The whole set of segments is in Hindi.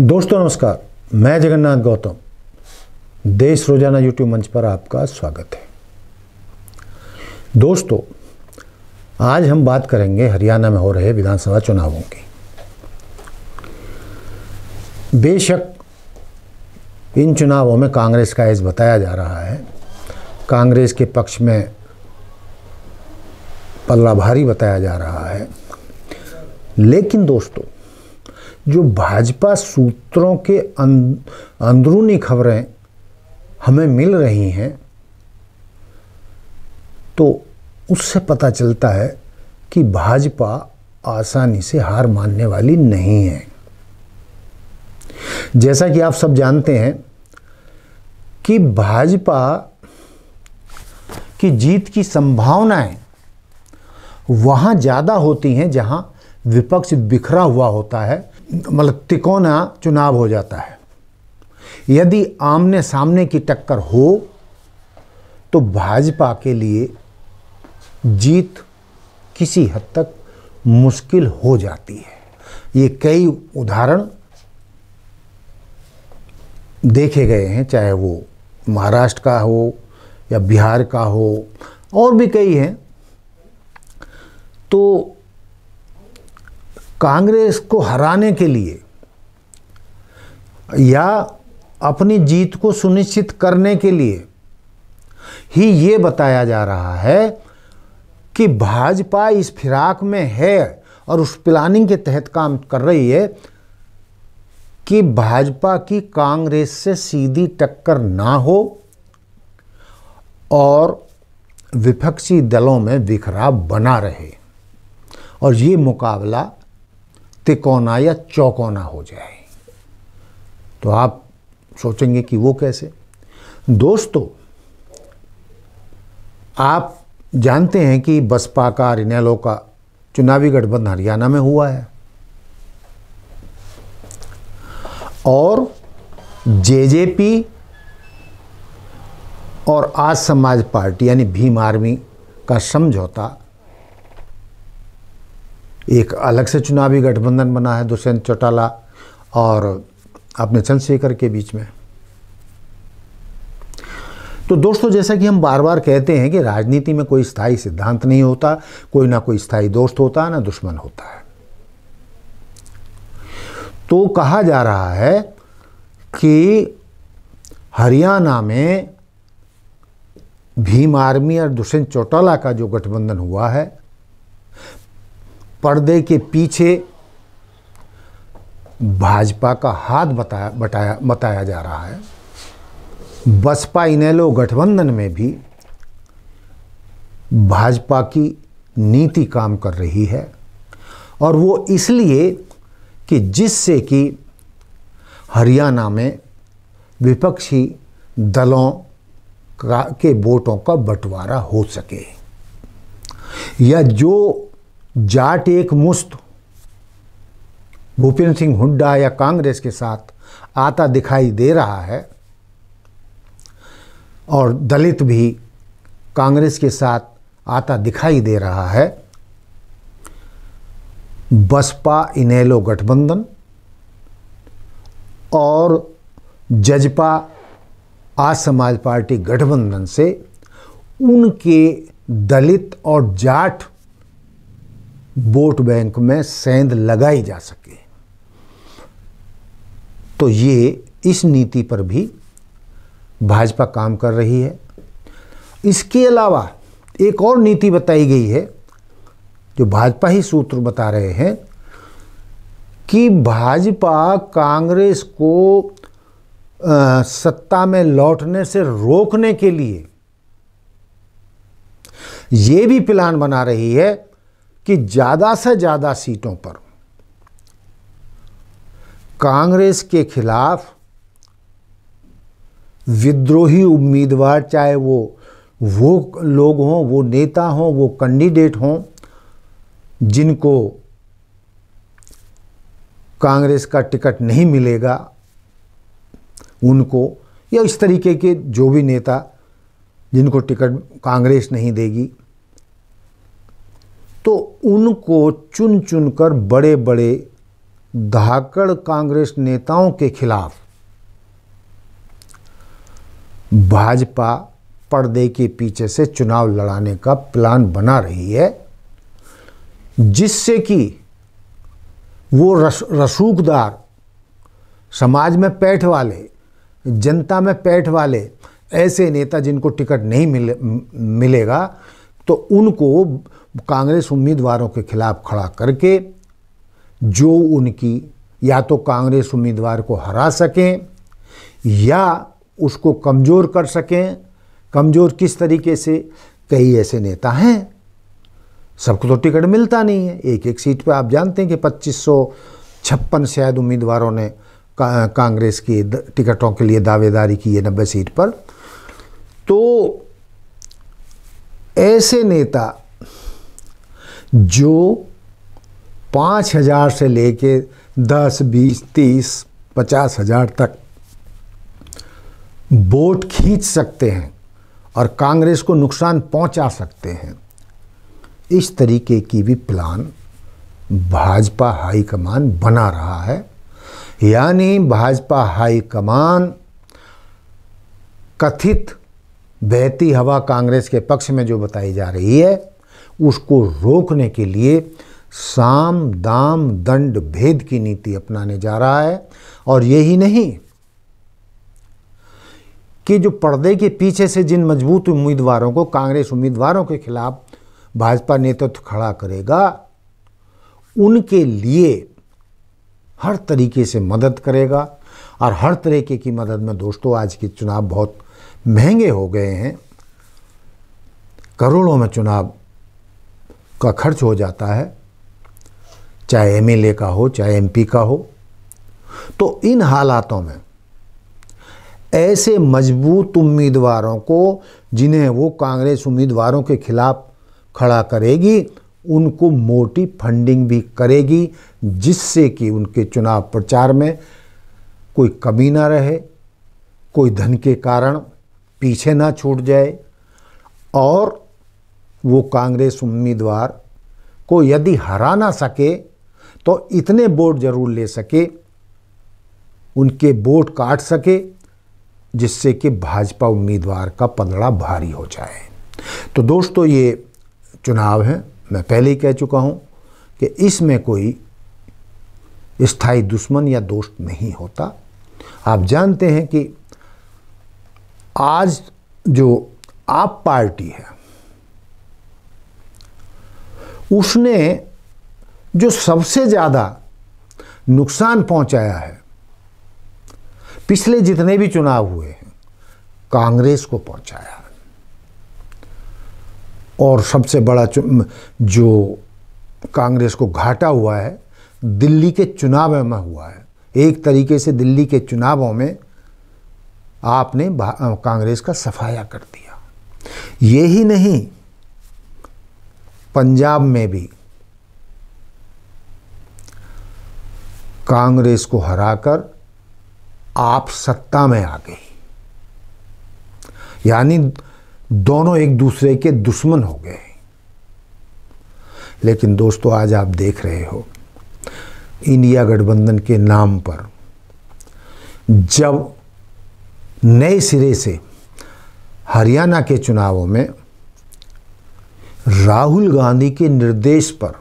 दोस्तों नमस्कार मैं जगन्नाथ गौतम देश रोजाना यूट्यूब मंच पर आपका स्वागत है दोस्तों आज हम बात करेंगे हरियाणा में हो रहे विधानसभा चुनावों की बेशक इन चुनावों में कांग्रेस का एज बताया जा रहा है कांग्रेस के पक्ष में पल्ला भारी बताया जा रहा है लेकिन दोस्तों जो भाजपा सूत्रों के अं, अंदरूनी खबरें हमें मिल रही हैं तो उससे पता चलता है कि भाजपा आसानी से हार मानने वाली नहीं है जैसा कि आप सब जानते हैं कि भाजपा की जीत की संभावनाएं वहाँ ज़्यादा होती हैं जहाँ विपक्ष बिखरा हुआ होता है मतलब तिकोना चुनाव हो जाता है यदि आमने सामने की टक्कर हो तो भाजपा के लिए जीत किसी हद तक मुश्किल हो जाती है ये कई उदाहरण देखे गए हैं चाहे वो महाराष्ट्र का हो या बिहार का हो और भी कई हैं तो कांग्रेस को हराने के लिए या अपनी जीत को सुनिश्चित करने के लिए ही ये बताया जा रहा है कि भाजपा इस फिराक में है और उस प्लानिंग के तहत काम कर रही है कि भाजपा की कांग्रेस से सीधी टक्कर ना हो और विपक्षी दलों में बिखराव बना रहे और ये मुकाबला तिकोना या चौकोना हो जाए तो आप सोचेंगे कि वो कैसे दोस्तों आप जानते हैं कि बसपा का रिनेलो का चुनावी गठबंधन हरियाणा में हुआ है और जेजेपी और आज समाज पार्टी यानी भीम आर्मी का समझौता एक अलग से चुनावी गठबंधन बना है दुष्यंत चौटाला और अपने चंद्रशेखर के बीच में तो दोस्तों जैसा कि हम बार बार कहते हैं कि राजनीति में कोई स्थायी सिद्धांत नहीं होता कोई ना कोई स्थायी दोस्त होता है ना दुश्मन होता है तो कहा जा रहा है कि हरियाणा में भीम आर्मी और दुष्यंत चौटाला का जो गठबंधन हुआ है पर्दे के पीछे भाजपा का हाथ बताया बताया बताया जा रहा है बसपा इनेलो गठबंधन में भी भाजपा की नीति काम कर रही है और वो इसलिए कि जिससे कि हरियाणा में विपक्षी दलों का के वोटों का बंटवारा हो सके या जो जाट एक मुस्त भूपेंद्र सिंह हुड्डा या कांग्रेस के साथ आता दिखाई दे रहा है और दलित भी कांग्रेस के साथ आता दिखाई दे रहा है बसपा इनेलो गठबंधन और जजपा आज समाज पार्टी गठबंधन से उनके दलित और जाट वोट बैंक में सेंध लगाई जा सके तो ये इस नीति पर भी भाजपा काम कर रही है इसके अलावा एक और नीति बताई गई है जो भाजपा ही सूत्र बता रहे हैं कि भाजपा कांग्रेस को आ, सत्ता में लौटने से रोकने के लिए ये भी प्लान बना रही है कि ज़्यादा से ज़्यादा सीटों पर कांग्रेस के खिलाफ विद्रोही उम्मीदवार चाहे वो वो लोग हों वो नेता हों वो कैंडिडेट हों जिनको कांग्रेस का टिकट नहीं मिलेगा उनको या इस तरीके के जो भी नेता जिनको टिकट कांग्रेस नहीं देगी तो उनको चुन चुनकर बड़े बड़े धाकड़ कांग्रेस नेताओं के खिलाफ भाजपा पर्दे के पीछे से चुनाव लड़ाने का प्लान बना रही है जिससे कि वो रस रसूखदार समाज में पैठ वाले जनता में पैठ वाले ऐसे नेता जिनको टिकट नहीं मिले मिलेगा तो उनको कांग्रेस उम्मीदवारों के खिलाफ खड़ा करके जो उनकी या तो कांग्रेस उम्मीदवार को हरा सकें या उसको कमज़ोर कर सकें कमज़ोर किस तरीके से कई ऐसे नेता हैं सबको तो टिकट मिलता नहीं है एक एक सीट पर आप जानते हैं कि पच्चीस छप्पन शायद उम्मीदवारों ने का, कांग्रेस की टिकटों के लिए दावेदारी की है नब्बे सीट पर तो ऐसे नेता जो पाँच हज़ार से लेके दस बीस तीस पचास हज़ार तक वोट खींच सकते हैं और कांग्रेस को नुकसान पहुंचा सकते हैं इस तरीके की भी प्लान भाजपा हाईकमान बना रहा है यानी भाजपा हाईकमान कथित बहती हवा कांग्रेस के पक्ष में जो बताई जा रही है उसको रोकने के लिए साम दाम दंड भेद की नीति अपनाने जा रहा है और यही नहीं कि जो पर्दे के पीछे से जिन मजबूत उम्मीदवारों को कांग्रेस उम्मीदवारों के खिलाफ भाजपा नेतृत्व खड़ा करेगा उनके लिए हर तरीके से मदद करेगा और हर तरीके की मदद में दोस्तों आज के चुनाव बहुत महंगे हो गए हैं करोड़ों में चुनाव का खर्च हो जाता है चाहे एमएलए का हो चाहे एमपी का हो तो इन हालातों में ऐसे मजबूत उम्मीदवारों को जिन्हें वो कांग्रेस उम्मीदवारों के खिलाफ खड़ा करेगी उनको मोटी फंडिंग भी करेगी जिससे कि उनके चुनाव प्रचार में कोई कमी ना रहे कोई धन के कारण पीछे ना छूट जाए और वो कांग्रेस उम्मीदवार को यदि हरा ना सके तो इतने वोट जरूर ले सके उनके वोट काट सके जिससे कि भाजपा उम्मीदवार का पलड़ा भारी हो जाए तो दोस्तों ये चुनाव है मैं पहले ही कह चुका हूँ कि इसमें कोई स्थायी दुश्मन या दोस्त नहीं होता आप जानते हैं कि आज जो आप पार्टी है उसने जो सबसे ज़्यादा नुकसान पहुंचाया है पिछले जितने भी चुनाव हुए हैं कांग्रेस को पहुंचाया और सबसे बड़ा जो कांग्रेस को घाटा हुआ है दिल्ली के चुनाव में हुआ है एक तरीके से दिल्ली के चुनावों में आपने कांग्रेस का सफाया कर दिया ये ही नहीं पंजाब में भी कांग्रेस को हराकर आप सत्ता में आ गई यानी दोनों एक दूसरे के दुश्मन हो गए लेकिन दोस्तों आज आप देख रहे हो इंडिया गठबंधन के नाम पर जब नए सिरे से हरियाणा के चुनावों में राहुल गांधी के निर्देश पर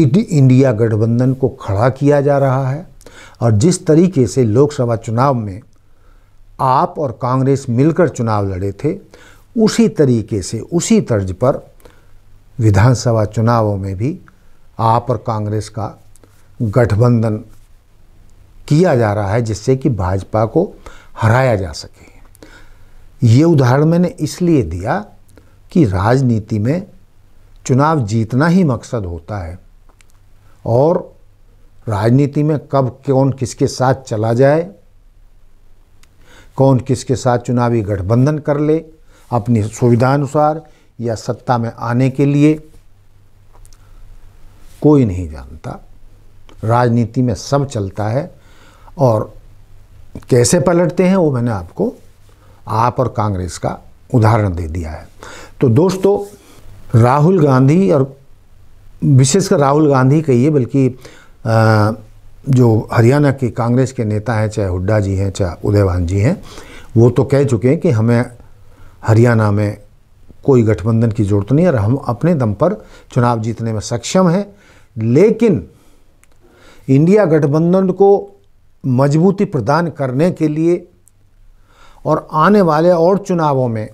इंडिया गठबंधन को खड़ा किया जा रहा है और जिस तरीके से लोकसभा चुनाव में आप और कांग्रेस मिलकर चुनाव लड़े थे उसी तरीके से उसी तर्ज पर विधानसभा चुनावों में भी आप और कांग्रेस का गठबंधन किया जा रहा है जिससे कि भाजपा को हराया जा सके ये उदाहरण मैंने इसलिए दिया कि राजनीति में चुनाव जीतना ही मकसद होता है और राजनीति में कब कौन किसके साथ चला जाए कौन किसके साथ चुनावी गठबंधन कर ले अपनी सुविधानुसार या सत्ता में आने के लिए कोई नहीं जानता राजनीति में सब चलता है और कैसे पलटते हैं वो मैंने आपको आप और कांग्रेस का उदाहरण दे दिया है तो दोस्तों राहुल गांधी और विशेषकर राहुल गांधी कहिए बल्कि जो हरियाणा के कांग्रेस के नेता हैं चाहे हुड्डा जी हैं चाहे उदयवान जी हैं वो तो कह चुके हैं कि हमें हरियाणा में कोई गठबंधन की जरूरत नहीं और हम अपने दम पर चुनाव जीतने में सक्षम हैं लेकिन इंडिया गठबंधन को मजबूती प्रदान करने के लिए और आने वाले और चुनावों में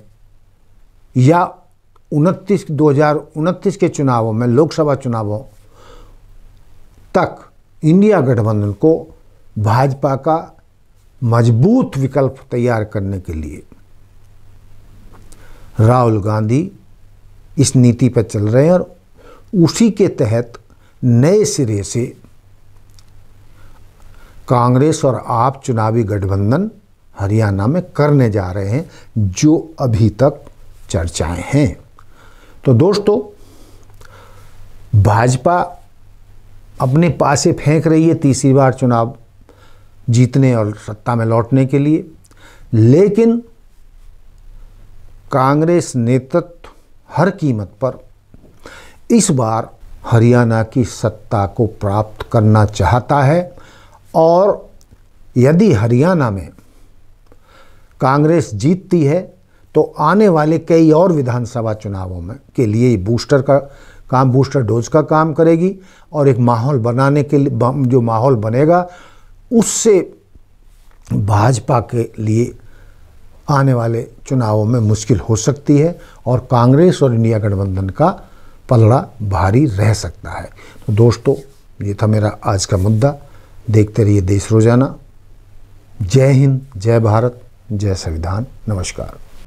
या उनतीस दो हज़ार उनतीस के चुनावों में लोकसभा चुनावों तक इंडिया गठबंधन को भाजपा का मजबूत विकल्प तैयार करने के लिए राहुल गांधी इस नीति पर चल रहे हैं और उसी के तहत नए सिरे से कांग्रेस और आप चुनावी गठबंधन हरियाणा में करने जा रहे हैं जो अभी तक चर्चाएं हैं तो दोस्तों भाजपा अपने पासे फेंक रही है तीसरी बार चुनाव जीतने और सत्ता में लौटने के लिए लेकिन कांग्रेस नेतृत्व हर कीमत पर इस बार हरियाणा की सत्ता को प्राप्त करना चाहता है और यदि हरियाणा में कांग्रेस जीतती है तो आने वाले कई और विधानसभा चुनावों में के लिए बूस्टर का काम बूस्टर डोज का काम करेगी और एक माहौल बनाने के लिए जो माहौल बनेगा उससे भाजपा के लिए आने वाले चुनावों में मुश्किल हो सकती है और कांग्रेस और इंडिया गठबंधन का पलड़ा भारी रह सकता है तो दोस्तों ये था मेरा आज का मुद्दा देखते रहिए देश रोजाना जय हिंद जय भारत जय संविधान नमस्कार